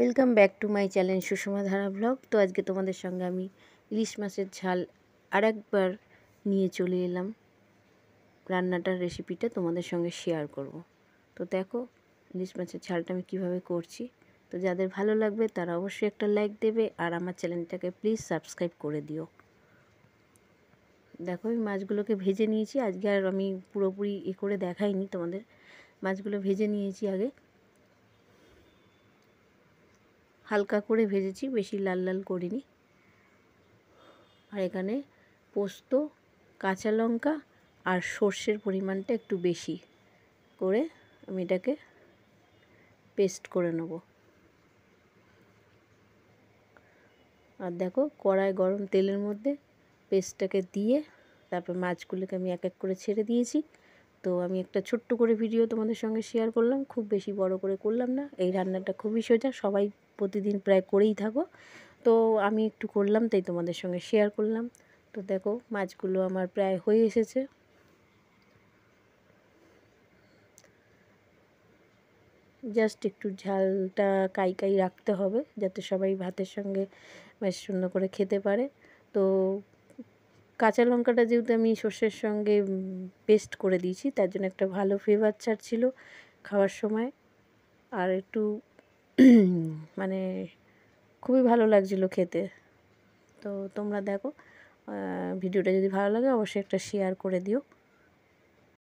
welcome back to my channel Sushma Dhara blog তো আজকে তোমাদের সঙ্গে আমি ইলিশ মাছের ঝাল আর একবার নিয়ে চলে এলাম রান্নাটার রেসিপিটা তোমাদের সঙ্গে শেয়ার করব তো দেখো ইলিশ মাছের ঝালটা আমি কীভাবে করছি তো যাদের ভালো লাগবে তারা অবশ্যই একটা লাইক দেবে আর আমার চ্যানেলটাকে প্লিজ সাবস্ক্রাইব করে দিও দেখো আমি মাছগুলোকে ভেজে নিয়েছি আজকে আর আমি পুরোপুরি এ করে দেখাইনি তোমাদের মাছগুলো ভেজে নিয়েছি আগে হালকা করে ভেজেছি বেশি লাল লাল করিনি আর এখানে পোস্ত কাঁচা লঙ্কা আর সর্ষের পরিমাণটা একটু বেশি করে আমি এটাকে পেস্ট করে নেব আর দেখো কড়াই গরম তেলের মধ্যে পেস্টটাকে দিয়ে তারপর মাছগুলোকে আমি এক এক করে ছেড়ে দিয়েছি তো আমি একটা ছোট্ট করে ভিডিও তোমাদের সঙ্গে শেয়ার করলাম খুব বেশি বড় করে করলাম না এই রান্নাটা খুবই সোজা সবাই প্রতিদিন প্রায় করেই থাকো তো আমি একটু করলাম তাই তোমাদের সঙ্গে শেয়ার করলাম তো দেখো মাছগুলো আমার প্রায় হয়ে এসেছে জাস্ট একটু ঝালটা কাই কাই রাখতে হবে যাতে সবাই ভাতের সঙ্গে বেশ সুন্দর করে খেতে পারে তো কাঁচা লঙ্কাটা যেহেতু আমি সর্ষের সঙ্গে পেস্ট করে দিয়েছি তার জন্য একটা ভালো ফ্লেভার ছাড়ছিল খাওয়ার সময় আর একটু মানে খুবই ভালো লাগছিল খেতে তো তোমরা দেখো ভিডিওটা যদি ভালো লাগে অবশ্যই একটা শেয়ার করে দিও